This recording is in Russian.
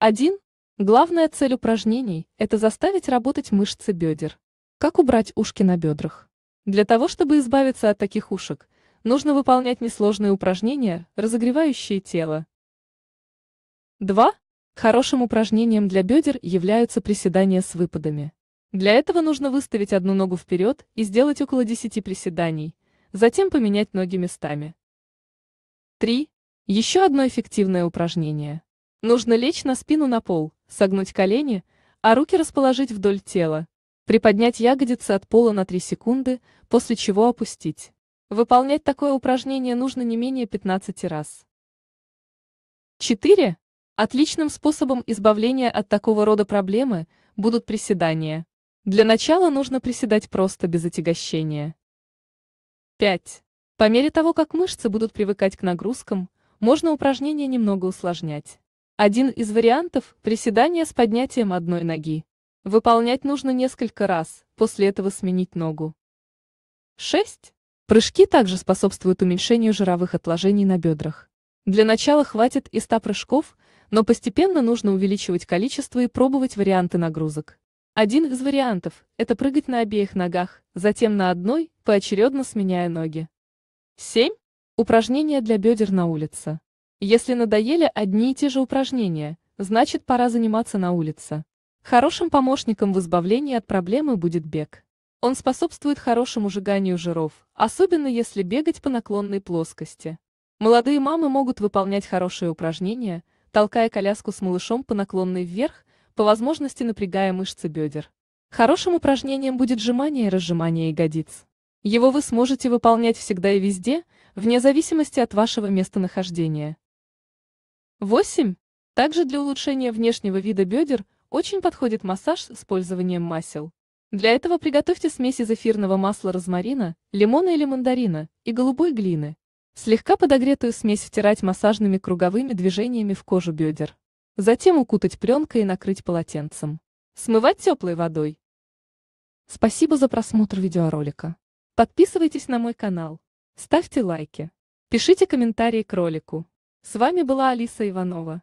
1. Главная цель упражнений – это заставить работать мышцы бедер. Как убрать ушки на бедрах? Для того, чтобы избавиться от таких ушек, нужно выполнять несложные упражнения, разогревающие тело. 2. Хорошим упражнением для бедер являются приседания с выпадами. Для этого нужно выставить одну ногу вперед и сделать около 10 приседаний, затем поменять ноги местами. 3. Еще одно эффективное упражнение – Нужно лечь на спину на пол, согнуть колени, а руки расположить вдоль тела. Приподнять ягодицы от пола на 3 секунды, после чего опустить. Выполнять такое упражнение нужно не менее 15 раз. 4. Отличным способом избавления от такого рода проблемы будут приседания. Для начала нужно приседать просто без отягощения. 5. По мере того, как мышцы будут привыкать к нагрузкам, можно упражнение немного усложнять. Один из вариантов – приседания с поднятием одной ноги. Выполнять нужно несколько раз, после этого сменить ногу. 6. Прыжки также способствуют уменьшению жировых отложений на бедрах. Для начала хватит и 100 прыжков, но постепенно нужно увеличивать количество и пробовать варианты нагрузок. Один из вариантов – это прыгать на обеих ногах, затем на одной, поочередно сменяя ноги. 7. Упражнения для бедер на улице. Если надоели одни и те же упражнения, значит пора заниматься на улице. Хорошим помощником в избавлении от проблемы будет бег. Он способствует хорошему сжиганию жиров, особенно если бегать по наклонной плоскости. Молодые мамы могут выполнять хорошие упражнения, толкая коляску с малышом по наклонной вверх, по возможности напрягая мышцы бедер. Хорошим упражнением будет сжимание и разжимание ягодиц. Его вы сможете выполнять всегда и везде, вне зависимости от вашего местонахождения. 8. Также для улучшения внешнего вида бедер очень подходит массаж с использованием масел. Для этого приготовьте смесь из эфирного масла розмарина, лимона или мандарина и голубой глины. Слегка подогретую смесь втирать массажными круговыми движениями в кожу бедер. Затем укутать пленкой и накрыть полотенцем. Смывать теплой водой. Спасибо за просмотр видеоролика. Подписывайтесь на мой канал. Ставьте лайки. Пишите комментарии к ролику. С вами была Алиса Иванова.